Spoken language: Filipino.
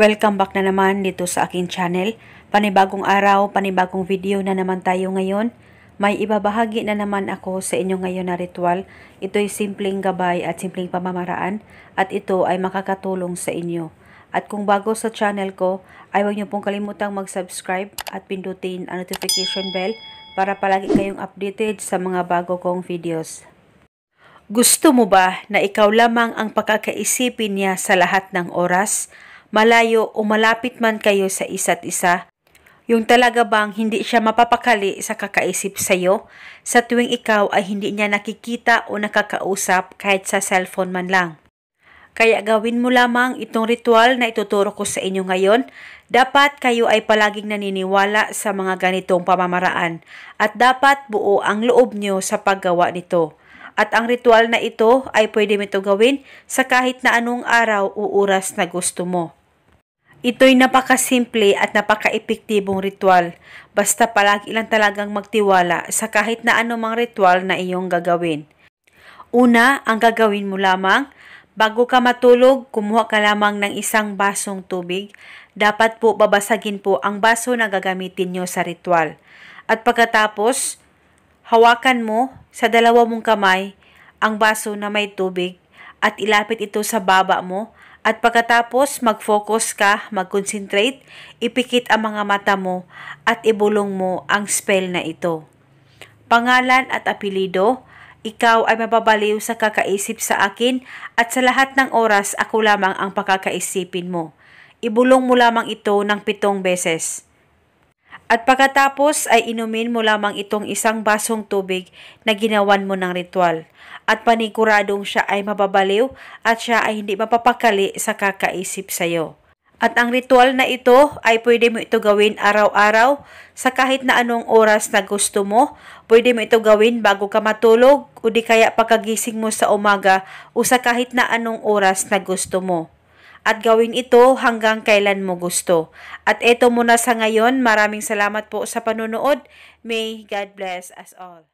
Welcome back na naman dito sa akin channel. Panibagong araw, panibagong video na naman tayo ngayon. May ibabahagi na naman ako sa inyo ngayon na ritual. Ito'y simpleng gabay at simpleng pamamaraan at ito ay makakatulong sa inyo. At kung bago sa channel ko, ay huwag niyo pong kalimutang mag-subscribe at pindutin ang notification bell para palagi kayong updated sa mga bago kong videos. Gusto mo ba na ikaw lamang ang pakakaisipin niya sa lahat ng oras? malayo o malapit man kayo sa isa't isa, yung talaga bang hindi siya mapapakali sa kakaisip sa'yo sa tuwing ikaw ay hindi niya nakikita o nakakausap kahit sa cellphone man lang. Kaya gawin mo lamang itong ritual na ituturo ko sa inyo ngayon. Dapat kayo ay palaging naniniwala sa mga ganitong pamamaraan at dapat buo ang loob niyo sa paggawa nito. At ang ritual na ito ay pwede mo ito gawin sa kahit na anong araw o oras na gusto mo. Ito'y napakasimple at napakaepektibong ritual. Basta palagi lang talagang magtiwala sa kahit na anumang ritual na iyong gagawin. Una, ang gagawin mo lamang, bago ka matulog, kumuha ka lamang ng isang basong tubig. Dapat po babasagin po ang baso na gagamitin nyo sa ritual. At pagkatapos, hawakan mo sa dalawa mong kamay ang baso na may tubig at ilapit ito sa baba mo at pagkatapos mag-focus ka, mag-concentrate, ipikit ang mga mata mo at ibulong mo ang spell na ito. Pangalan at apelido, ikaw ay mababaliw sa kakaisip sa akin at sa lahat ng oras ako lamang ang pakakaisipin mo. Ibulong mo lamang ito ng pitong beses. At pagkatapos ay inumin mo lamang itong isang basong tubig na ginawan mo ng ritual. At paniguradong siya ay mababaliw at siya ay hindi mapapakali sa kakaisip sa iyo. At ang ritual na ito ay pwede mo ito gawin araw-araw sa kahit na anong oras na gusto mo. Pwede mo ito gawin bago ka matulog o di kaya pagkagising mo sa umaga o sa kahit na anong oras na gusto mo at gawin ito hanggang kailan mo gusto. At ito muna sa ngayon. Maraming salamat po sa panonood. May God bless us all.